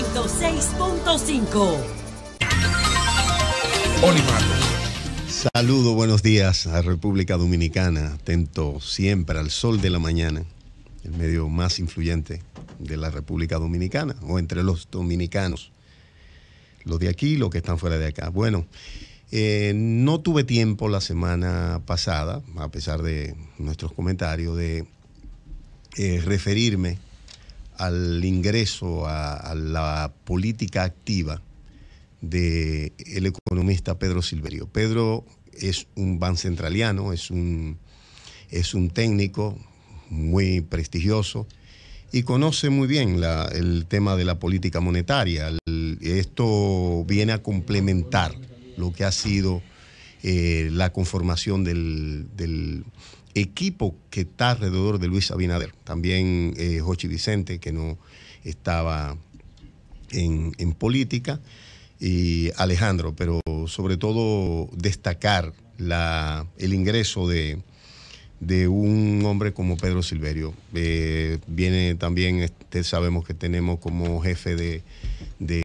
106.5. Saludo, buenos días a República Dominicana, atento siempre al sol de la mañana, el medio más influyente de la República Dominicana o entre los dominicanos, los de aquí y los que están fuera de acá. Bueno, eh, no tuve tiempo la semana pasada, a pesar de nuestros comentarios, de eh, referirme al ingreso a, la política activa del economista Pedro Silverio. Pedro es un bancentraliano, es un, es un técnico muy prestigioso y conoce muy bien el tema de la política monetaria. esto viene a complementar lo que ha sido eh, la conformación del, equipo que está alrededor de Luis Abinader. También eh, Jochi Vicente, que no estaba en, política, y Alejandro, pero sobre todo destacar el ingreso de de un hombre como Pedro Silverio. Eh, viene también, este, sabemos que tenemos como jefe del de,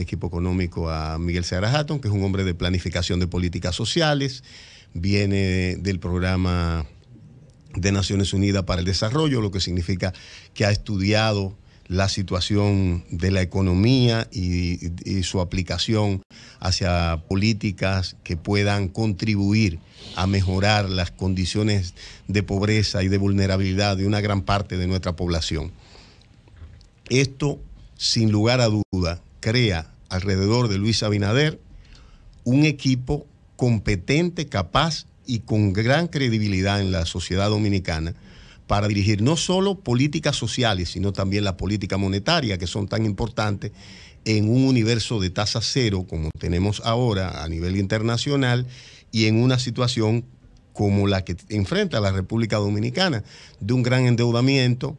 equipo económico a Miguel Seara Hatton, que es un hombre de planificación de políticas sociales, viene del programa de Naciones Unidas para el Desarrollo, lo que significa que ha estudiado la situación de la economía y, su aplicación hacia políticas que puedan contribuir a mejorar las condiciones de pobreza y de vulnerabilidad de una gran parte de nuestra población. Esto, sin lugar a duda, crea alrededor de Luis Abinader un equipo competente, capaz y con gran credibilidad en la sociedad dominicana para dirigir no solo políticas sociales, sino también la política monetaria, que son tan importantes en un universo de tasa cero como tenemos ahora a nivel internacional y en una situación como la que enfrenta la República Dominicana, de un gran endeudamiento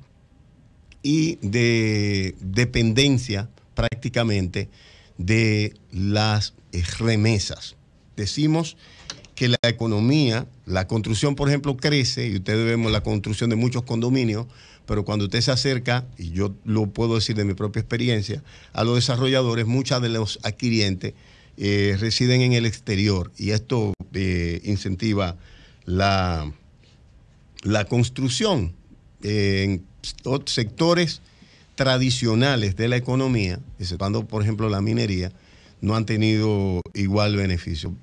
y de dependencia prácticamente de las remesas. Decimos que la economía, la construcción, por ejemplo, crece, y ustedes vemos la construcción de muchos condominios, pero cuando usted se acerca, y yo lo puedo decir de mi propia experiencia, a los desarrolladores, muchas de los adquirientes eh, residen en el exterior, y esto eh, incentiva la, la construcción eh, en sectores tradicionales de la economía, cuando por ejemplo, la minería, no han tenido igual beneficio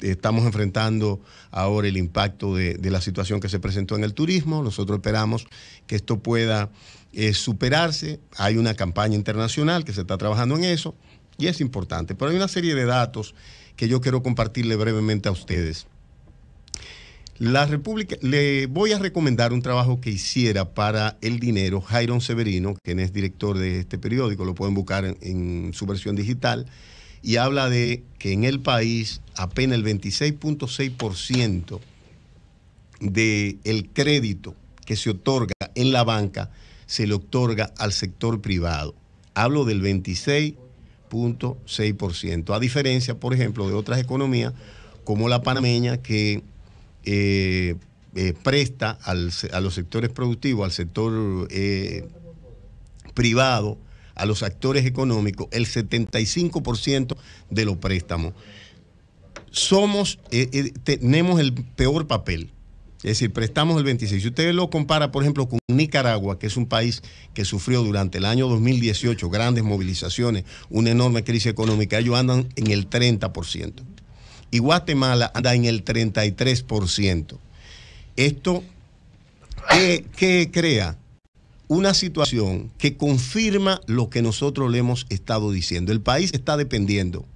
estamos enfrentando ahora el impacto de, la situación que se presentó en el turismo. Nosotros esperamos que esto pueda eh, superarse. Hay una campaña internacional que se está trabajando en eso y es importante. Pero hay una serie de datos que yo quiero compartirle brevemente a ustedes. La República, le voy a recomendar un trabajo que hiciera para El Dinero, Jairon Severino, quien es director de este periódico, lo pueden buscar en su versión digital y habla de que en el país apenas el 26.6% del crédito que se otorga en la banca se le otorga al sector privado. Hablo del 26.6%, a diferencia, por ejemplo, de otras economías como la panameña que eh, eh, presta a los sectores productivos, al sector eh, privado, a los actores económicos el 75% de los préstamos. Somos, eh, eh, tenemos el peor papel. Es decir, prestamos el 26. Si usted lo compara, por ejemplo, con Nicaragua, que es un país que sufrió durante el año 2018 grandes movilizaciones, una enorme crisis económica, ellos andan en el 30%. Y Guatemala anda en el 33%. Esto, qué crea? una situación que confirma lo que nosotros le hemos estado diciendo. El país está dependiendo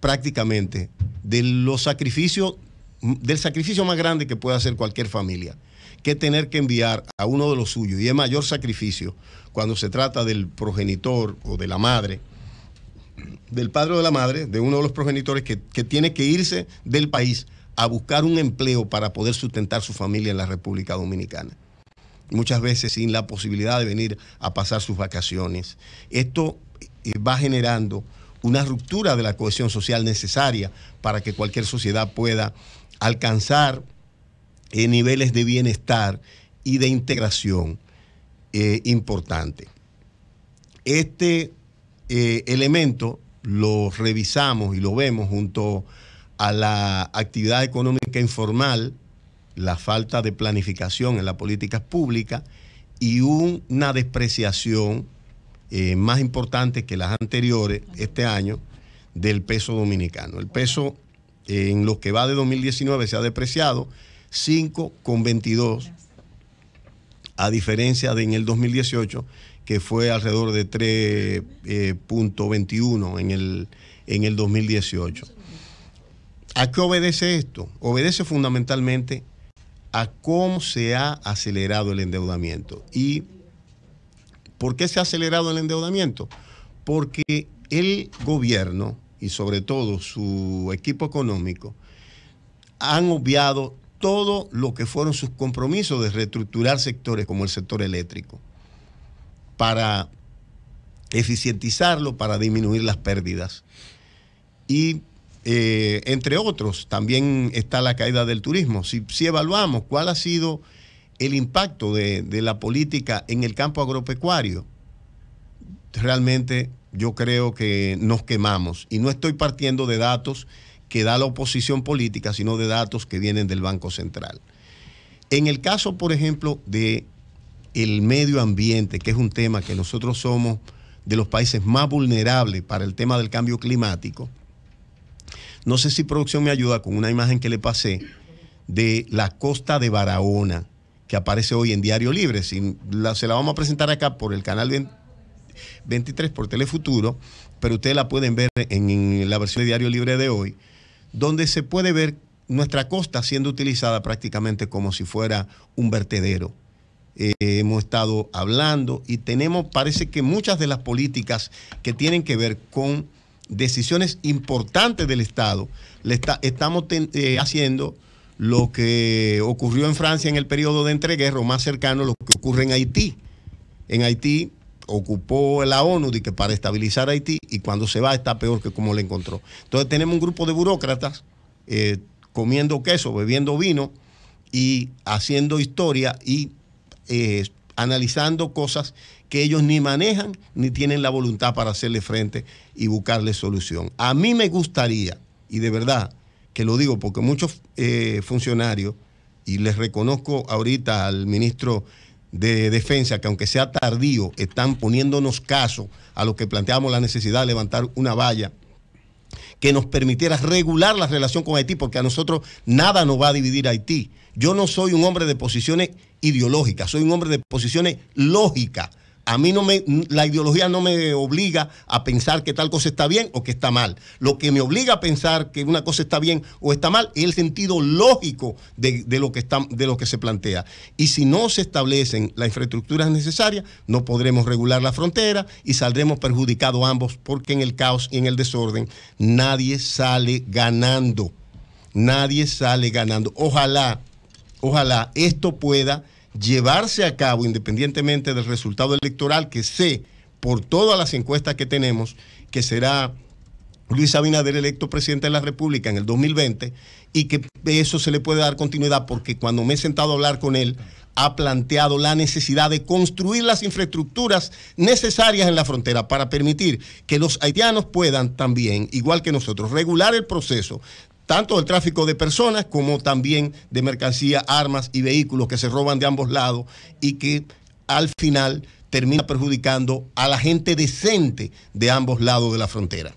prácticamente de los sacrificios, del sacrificio más grande que puede hacer cualquier familia, que tener que enviar a uno de los suyos, y es mayor sacrificio cuando se trata del progenitor o de la madre, del padre o de la madre, de uno de los progenitores que, que tiene que irse del país a buscar un empleo para poder sustentar su familia en la República Dominicana muchas veces sin la posibilidad de venir a pasar sus vacaciones. Esto eh, va generando una ruptura de la cohesión social necesaria para que cualquier sociedad pueda alcanzar eh, niveles de bienestar y de integración eh, importante. Este elemento lo revisamos y lo vemos junto a la actividad económica informal la falta de planificación en las políticas públicas y una despreciación eh, más importante que las anteriores este año del peso dominicano. El peso en lo que va de 2019 se ha depreciado 5,22 a diferencia de en el 2018 que fue alrededor de 3.21 eh, en, el, en el 2018. ¿A qué obedece esto? Obedece fundamentalmente a cómo se ha acelerado el endeudamiento. ¿Y por qué se ha acelerado el endeudamiento? Porque el gobierno y sobre todo su equipo económico han obviado todo lo que fueron sus compromisos de reestructurar sectores como el sector eléctrico para eficientizarlo, para disminuir las pérdidas. Y eh, entre otros, también está la caída del turismo. Si, evaluamos cuál ha sido el impacto de, de, la política en el campo agropecuario, realmente yo creo que nos quemamos. Y no estoy partiendo de datos que da la oposición política, sino de datos que vienen del Banco Central. En el caso, por ejemplo, de el medio ambiente, que es un tema que nosotros somos de los países más vulnerables para el tema del cambio climático, no sé si producción me ayuda con una imagen que le pasé de la costa de Barahona, que aparece hoy en Diario Libre. se la vamos a presentar acá por el canal 23, por Telefuturo, pero ustedes la pueden ver en, la versión de Diario Libre de hoy, donde se puede ver nuestra costa siendo utilizada prácticamente como si fuera un vertedero. Eh, hemos estado hablando y tenemos, parece que muchas de las políticas que tienen que ver con decisiones importantes del Estado, le está, estamos eh, haciendo lo que ocurrió en Francia en el periodo de entreguerra, o más cercano lo que ocurre en Haití. En Haití ocupó la ONU que para estabilizar Haití y cuando se va está peor que como le encontró. Entonces tenemos un grupo de burócratas eh, comiendo queso, bebiendo vino y haciendo historia y eh, analizando cosas que ellos ni manejan ni tienen la voluntad para hacerle frente y buscarle solución. A mí me gustaría, y de verdad que lo digo porque muchos eh, funcionarios, y les reconozco ahorita al ministro de Defensa, que aunque sea tardío, están poniéndonos caso a lo que planteamos la necesidad de levantar una valla que nos permitiera regular la relación con Haití, porque a nosotros nada nos va a dividir Haití. Yo no soy un hombre de posiciones ideológicas, soy un hombre de posiciones lógicas. A mí no me, la ideología no me obliga a pensar que tal cosa está bien o que está mal. Lo que me obliga a pensar que una cosa está bien o está mal es el sentido lógico de, lo, que está, de lo que se plantea. Y si no se establecen las infraestructuras necesarias, no podremos regular la frontera y saldremos perjudicados ambos porque en el caos y en el desorden nadie sale ganando. Nadie sale ganando. Ojalá ojalá esto pueda llevarse a cabo independientemente del resultado electoral, que sé por todas las encuestas que tenemos que será Luis Abinader electo presidente de la República en el 2020 y que eso se le puede dar continuidad porque cuando me he sentado a hablar con él ha planteado la necesidad de construir las infraestructuras necesarias en la frontera para permitir que los haitianos puedan también, igual que nosotros, regular el proceso tanto el tráfico de personas como también de mercancía, armas y vehículos que se roban de ambos lados y que al final termina perjudicando a la gente decente de ambos lados de la frontera.